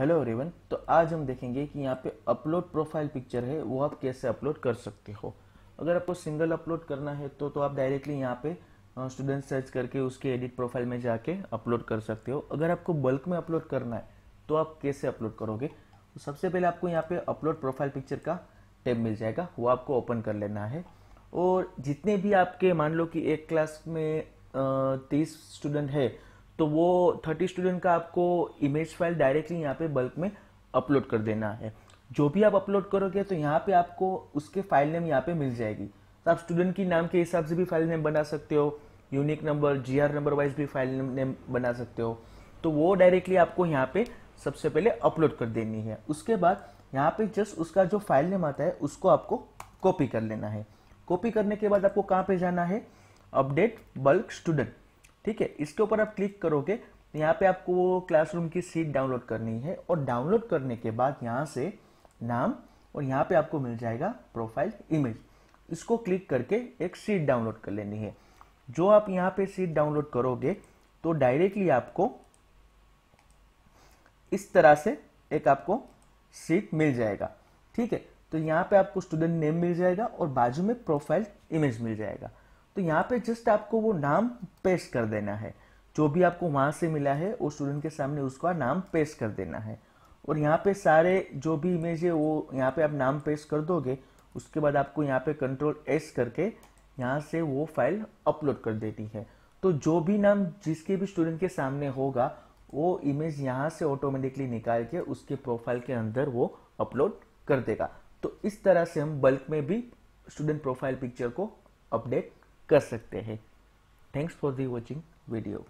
hello everyone तो आज हम देखेंगे कि यहाँ पे अपलोड प्रोफाइल पिक्चर है वो आप कैसे अपलोड कर सकते हो अगर आपको सिंगल अपलोड करना है तो तो आप डायरेक्टली यहाँ पे स्टूडेंट सर्च करके उसके एडिट प्रोफाइल में जाके अपलोड कर सकते हो अगर आपको बल्क में अपलोड करना है तो आप कैसे अपलोड करोगे तो सबसे पहले आपको यहाँ पे अपलोड प्रोफाइल पिक्चर का टेप मिल जाएगा वो आपको ओपन कर लेना है और जितने भी आपके मान लो कि एक क्लास में तीस स्टूडेंट है तो वो थर्टी स्टूडेंट का आपको इमेज फाइल डायरेक्टली यहाँ पे बल्क में अपलोड कर देना है जो भी आप अपलोड करोगे तो यहाँ पे आपको उसके फाइल नेम यहाँ पे मिल जाएगी तो आप स्टूडेंट की नाम के हिसाब से भी फाइल नेम बना सकते हो यूनिक नंबर जी नंबर वाइज भी फाइल नेम बना सकते हो तो वो डायरेक्टली आपको यहाँ पे सबसे पहले अपलोड कर देनी है उसके बाद यहाँ पे जस्ट उसका जो फाइल नेम आता है उसको आपको कॉपी कर लेना है कॉपी करने के बाद आपको कहाँ पे जाना है अपडेट बल्क स्टूडेंट ठीक है इसके ऊपर आप क्लिक करोगे यहाँ पे आपको वो क्लासरूम की सीट डाउनलोड करनी है और डाउनलोड करने के बाद यहाँ से नाम और यहाँ पे आपको मिल जाएगा प्रोफाइल इमेज इसको क्लिक करके एक सीट डाउनलोड कर लेनी है जो आप यहाँ पे सीट डाउनलोड करोगे तो डायरेक्टली आपको इस तरह से एक आपको सीट मिल जाएगा ठीक है तो यहाँ पे आपको स्टूडेंट नेम मिल जाएगा और बाजू में प्रोफाइल इमेज मिल जाएगा तो यहाँ पे जस्ट आपको वो नाम पेश कर देना है जो भी आपको वहां से मिला है वो स्टूडेंट के सामने उसका नाम पेश कर देना है और यहाँ पे सारे जो भी इमेज है वो यहाँ पे आप नाम पेश कर दोगे उसके बाद आपको यहाँ पे कंट्रोल एस करके यहाँ से वो फाइल अपलोड कर देती है तो जो भी नाम जिसके भी स्टूडेंट के सामने होगा वो इमेज यहाँ से ऑटोमेटिकली निकाल के उसके प्रोफाइल के अंदर वो अपलोड कर देगा तो इस तरह से हम बल्क में भी स्टूडेंट प्रोफाइल पिक्चर को अपडेट कर सकते हैं thanks for the watching video